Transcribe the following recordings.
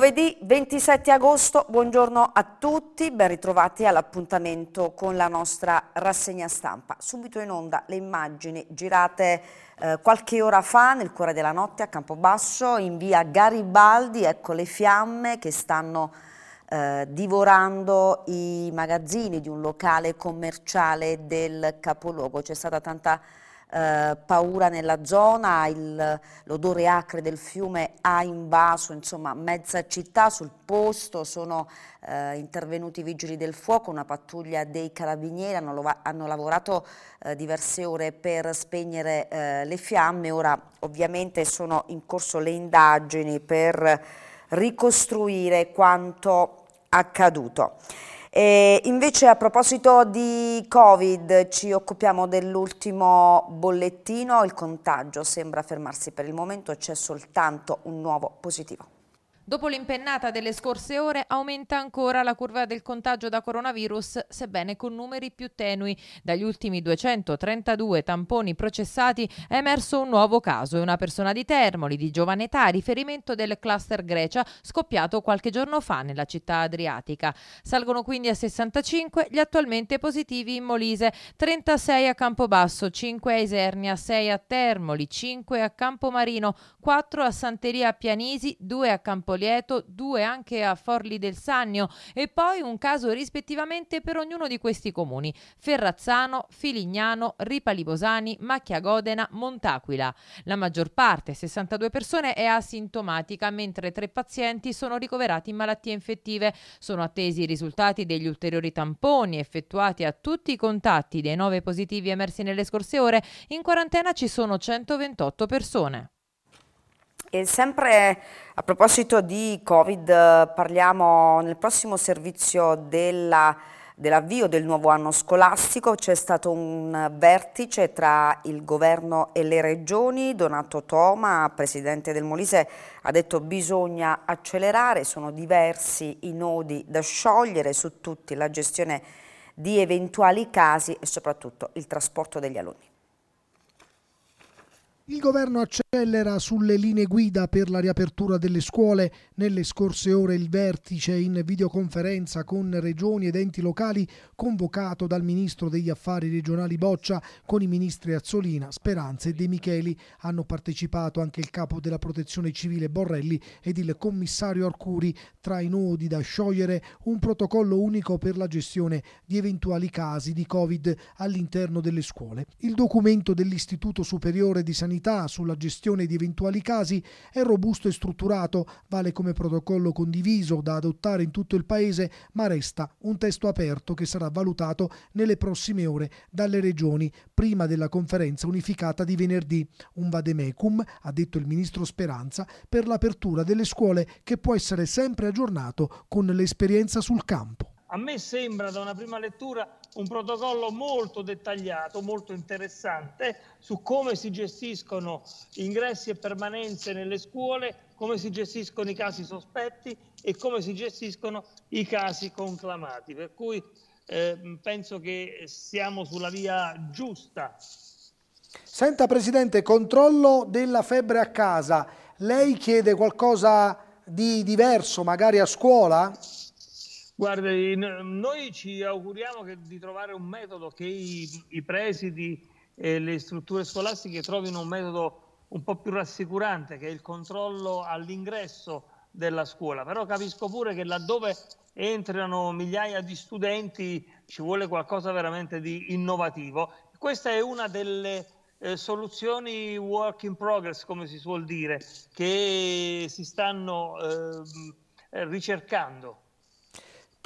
Giovedì 27 agosto, buongiorno a tutti, ben ritrovati all'appuntamento con la nostra rassegna stampa. Subito in onda le immagini girate eh, qualche ora fa nel cuore della notte a Campobasso, in via Garibaldi, ecco le fiamme che stanno eh, divorando i magazzini di un locale commerciale del capoluogo. C'è stata tanta eh, paura nella zona, l'odore acre del fiume ha invaso insomma, mezza città, sul posto sono eh, intervenuti i vigili del fuoco, una pattuglia dei carabinieri, hanno, hanno lavorato eh, diverse ore per spegnere eh, le fiamme, ora ovviamente sono in corso le indagini per ricostruire quanto accaduto. E invece a proposito di Covid ci occupiamo dell'ultimo bollettino, il contagio sembra fermarsi per il momento, c'è soltanto un nuovo positivo. Dopo l'impennata delle scorse ore aumenta ancora la curva del contagio da coronavirus, sebbene con numeri più tenui. Dagli ultimi 232 tamponi processati è emerso un nuovo caso e una persona di Termoli di giovane età, riferimento del cluster Grecia, scoppiato qualche giorno fa nella città adriatica. Salgono quindi a 65 gli attualmente positivi in Molise, 36 a Campobasso, 5 a Isernia, 6 a Termoli, 5 a Campomarino, 4 a Santeria Pianisi, 2 a Campoleggio orvieto due anche a Forli del Sannio e poi un caso rispettivamente per ognuno di questi comuni, Ferrazzano, Filignano, Ripalibosani, Macchiagodena, Montaquila. La maggior parte, 62 persone, è asintomatica, mentre tre pazienti sono ricoverati in malattie infettive. Sono attesi i risultati degli ulteriori tamponi effettuati a tutti i contatti dei nove positivi emersi nelle scorse ore. In quarantena ci sono 128 persone. E sempre a proposito di Covid, parliamo nel prossimo servizio della dell'avvio del nuovo anno scolastico c'è stato un vertice tra il governo e le regioni, Donato Toma, presidente del Molise, ha detto bisogna accelerare, sono diversi i nodi da sciogliere su tutti, la gestione di eventuali casi e soprattutto il trasporto degli alunni. Il governo accelera sulle linee guida per la riapertura delle scuole. Nelle scorse ore il vertice in videoconferenza con regioni ed enti locali convocato dal ministro degli affari regionali Boccia con i ministri Azzolina, Speranza e De Micheli. Hanno partecipato anche il capo della protezione civile Borrelli ed il commissario Arcuri. Tra i nodi da sciogliere un protocollo unico per la gestione di eventuali casi di Covid all'interno delle scuole. Il documento dell'Istituto Superiore di Sanità unità sulla gestione di eventuali casi è robusto e strutturato, vale come protocollo condiviso da adottare in tutto il Paese, ma resta un testo aperto che sarà valutato nelle prossime ore dalle regioni, prima della conferenza unificata di venerdì. Un vademecum, ha detto il ministro Speranza, per l'apertura delle scuole che può essere sempre aggiornato con l'esperienza sul campo. A me sembra da una prima lettura un protocollo molto dettagliato, molto interessante su come si gestiscono ingressi e permanenze nelle scuole, come si gestiscono i casi sospetti e come si gestiscono i casi conclamati. Per cui eh, penso che siamo sulla via giusta. Senta Presidente, controllo della febbre a casa. Lei chiede qualcosa di diverso, magari a scuola? Guarda, noi ci auguriamo che, di trovare un metodo che i, i presidi e le strutture scolastiche trovino un metodo un po' più rassicurante, che è il controllo all'ingresso della scuola. Però capisco pure che laddove entrano migliaia di studenti ci vuole qualcosa veramente di innovativo. Questa è una delle eh, soluzioni work in progress, come si suol dire, che si stanno eh, ricercando.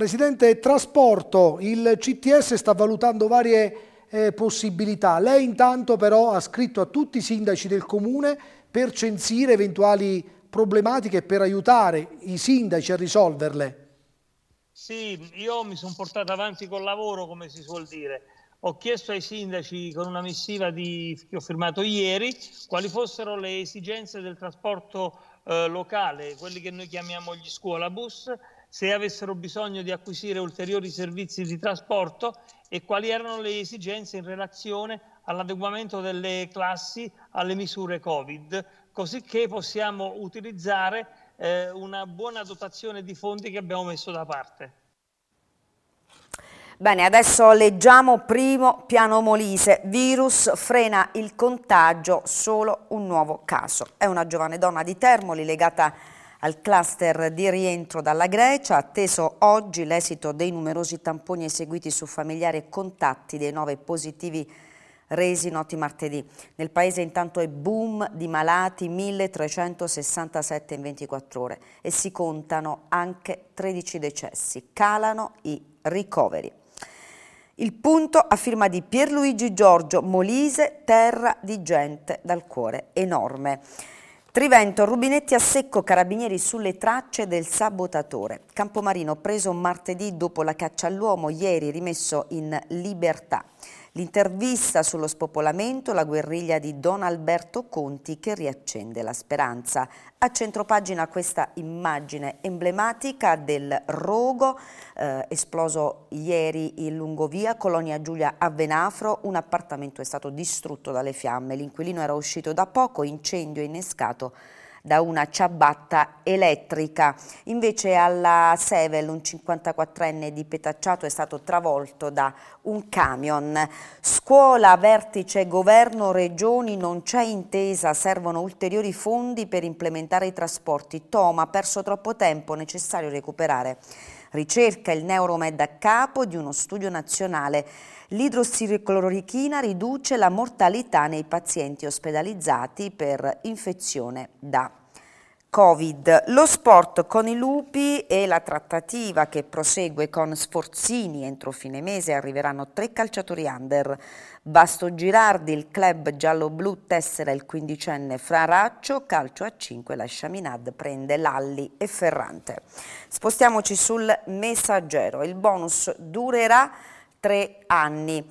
Presidente, trasporto, il CTS sta valutando varie eh, possibilità. Lei intanto però ha scritto a tutti i sindaci del comune per censire eventuali problematiche e per aiutare i sindaci a risolverle. Sì, io mi sono portato avanti col lavoro, come si suol dire. Ho chiesto ai sindaci con una missiva di, che ho firmato ieri quali fossero le esigenze del trasporto eh, locale, quelli che noi chiamiamo gli scuolabus, se avessero bisogno di acquisire ulteriori servizi di trasporto e quali erano le esigenze in relazione all'adeguamento delle classi alle misure Covid, così che possiamo utilizzare eh, una buona dotazione di fondi che abbiamo messo da parte. Bene, adesso leggiamo primo piano Molise. Virus frena il contagio, solo un nuovo caso. È una giovane donna di Termoli legata a al cluster di rientro dalla Grecia, atteso oggi l'esito dei numerosi tamponi eseguiti su familiari e contatti dei nove positivi resi noti martedì. Nel paese intanto è boom di malati, 1367 in 24 ore e si contano anche 13 decessi. Calano i ricoveri. Il punto a firma di Pierluigi Giorgio Molise, terra di gente dal cuore enorme. Trivento, rubinetti a secco, carabinieri sulle tracce del sabotatore. Campomarino preso martedì dopo la caccia all'uomo, ieri rimesso in libertà. L'intervista sullo spopolamento, la guerriglia di Don Alberto Conti che riaccende la speranza. A centropagina questa immagine emblematica del rogo eh, esploso ieri in Lungovia, Colonia Giulia a Venafro, un appartamento è stato distrutto dalle fiamme, l'inquilino era uscito da poco, incendio innescato da una ciabatta elettrica. Invece alla Sevel un 54enne di Petacciato è stato travolto da un camion. Scuola, vertice, governo, regioni, non c'è intesa, servono ulteriori fondi per implementare i trasporti. Toma, ha perso troppo tempo, necessario recuperare Ricerca il Neuromed a capo di uno studio nazionale. L'idrossiriclorichina riduce la mortalità nei pazienti ospedalizzati per infezione da Covid, lo sport con i lupi e la trattativa che prosegue con Sforzini entro fine mese arriveranno tre calciatori under. Basto Girardi, il club giallo-blu tessera il quindicenne Fraraccio, calcio a 5, la Chaminad prende Lalli e Ferrante. Spostiamoci sul messaggero, il bonus durerà tre anni.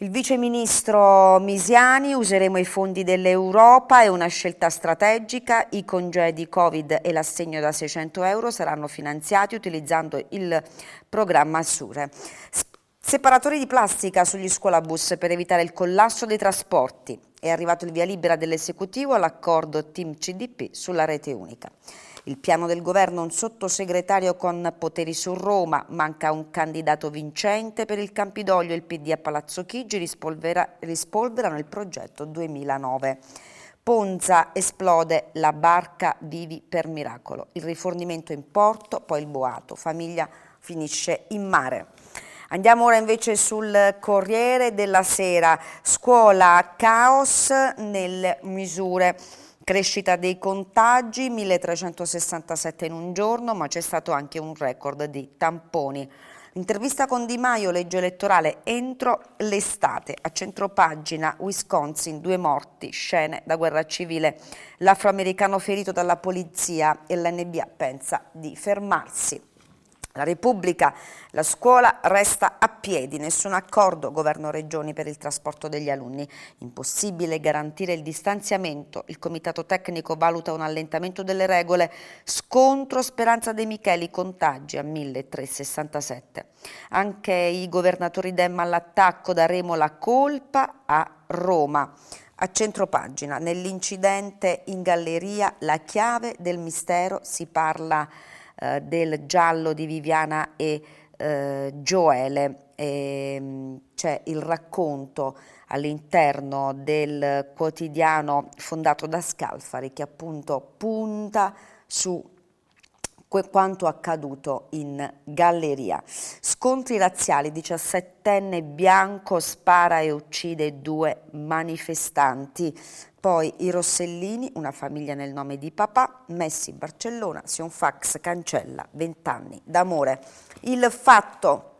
Il viceministro Misiani, useremo i fondi dell'Europa, è una scelta strategica, i congedi Covid e l'assegno da 600 euro saranno finanziati utilizzando il programma Sure. Separatori di plastica sugli scuolabus per evitare il collasso dei trasporti. È arrivato il via libera dell'esecutivo all'accordo Team CDP sulla rete unica. Il piano del governo un sottosegretario con poteri su Roma, manca un candidato vincente per il Campidoglio, il PD a Palazzo Chigi rispolvera, rispolverano il progetto 2009. Ponza esplode la barca vivi per miracolo, il rifornimento in porto, poi il boato, famiglia finisce in mare. Andiamo ora invece sul Corriere della Sera, scuola caos nelle misure. Crescita dei contagi, 1367 in un giorno, ma c'è stato anche un record di tamponi. Intervista con Di Maio, legge elettorale entro l'estate. A centropagina, Wisconsin, due morti, scene da guerra civile. L'afroamericano ferito dalla polizia e l'NBA pensa di fermarsi. La Repubblica, la scuola resta a piedi, nessun accordo governo-regioni per il trasporto degli alunni. Impossibile garantire il distanziamento, il comitato tecnico valuta un allentamento delle regole, scontro Speranza De Micheli, contagi a 1367. Anche i governatori Demma all'attacco, daremo la colpa a Roma. A centropagina, nell'incidente in galleria, la chiave del mistero si parla di eh, del giallo di Viviana e eh, Gioele. Ehm, c'è il racconto all'interno del quotidiano fondato da Scalfari che appunto punta su quanto accaduto in galleria. Scontri razziali, 17enne bianco spara e uccide due manifestanti. Poi i Rossellini, una famiglia nel nome di papà, Messi Barcellona, Fax, cancella 20 anni d'amore. Il fatto,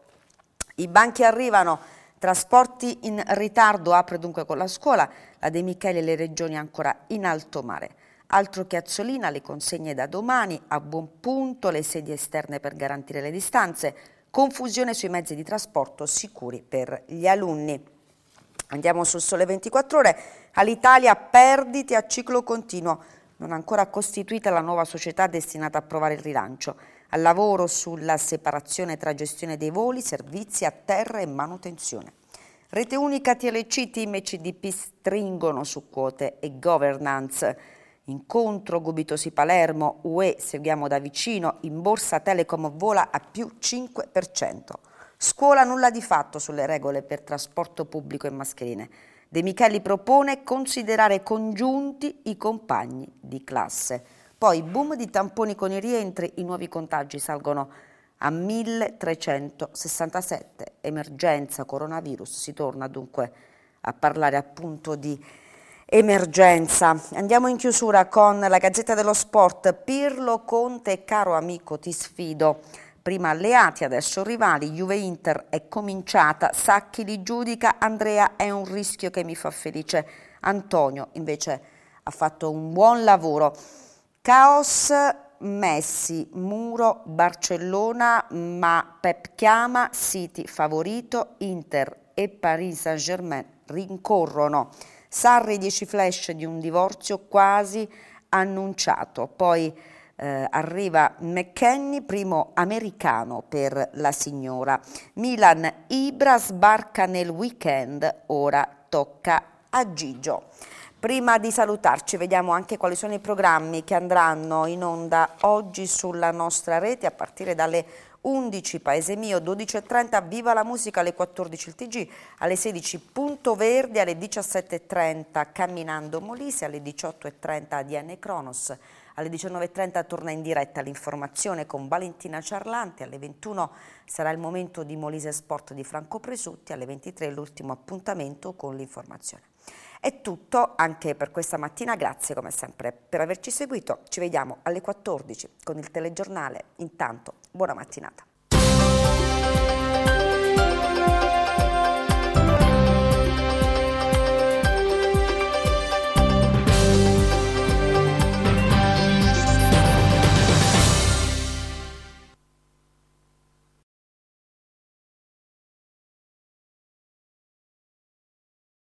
i banchi arrivano, trasporti in ritardo, apre dunque con la scuola, la De Michele e le regioni ancora in alto mare. Altro che le consegne da domani, a buon punto le sedie esterne per garantire le distanze, confusione sui mezzi di trasporto sicuri per gli alunni. Andiamo sul sole 24 ore, All'Italia perdite a ciclo continuo, non ancora costituita la nuova società destinata a provare il rilancio. Al lavoro sulla separazione tra gestione dei voli, servizi a terra e manutenzione. Rete Unica, TLC, Team e CDP stringono su quote e governance. Incontro Gubitosi Palermo, UE seguiamo da vicino, in borsa Telecom vola a più 5%. Scuola nulla di fatto sulle regole per trasporto pubblico e mascherine. De Micheli propone considerare congiunti i compagni di classe. Poi boom di tamponi con i rientri, i nuovi contagi salgono a 1367. Emergenza coronavirus, si torna dunque a parlare appunto di emergenza. Andiamo in chiusura con la Gazzetta dello Sport. Pirlo Conte, caro amico, ti sfido prima alleati, adesso rivali, Juve-Inter è cominciata, Sacchi li giudica, Andrea è un rischio che mi fa felice, Antonio invece ha fatto un buon lavoro. Caos Messi, Muro, Barcellona, ma Pep chiama, City favorito, Inter e Paris Saint-Germain rincorrono. Sarri 10 flash di un divorzio quasi annunciato, poi eh, arriva McKenny, primo americano per la signora. Milan Ibra sbarca nel weekend, ora tocca a Gigio. Prima di salutarci vediamo anche quali sono i programmi che andranno in onda oggi sulla nostra rete a partire dalle 11 Paese Mio, 12.30 Viva la Musica alle 14 il TG, alle 16 Punto Verde, alle 17.30 Camminando Molise, alle 18.30 Diane Kronos. Alle 19.30 torna in diretta l'informazione con Valentina Ciarlanti, alle 21 sarà il momento di Molise Sport di Franco Presutti, alle 23 l'ultimo appuntamento con l'informazione. È tutto anche per questa mattina, grazie come sempre per averci seguito, ci vediamo alle 14 con il telegiornale, intanto buona mattinata.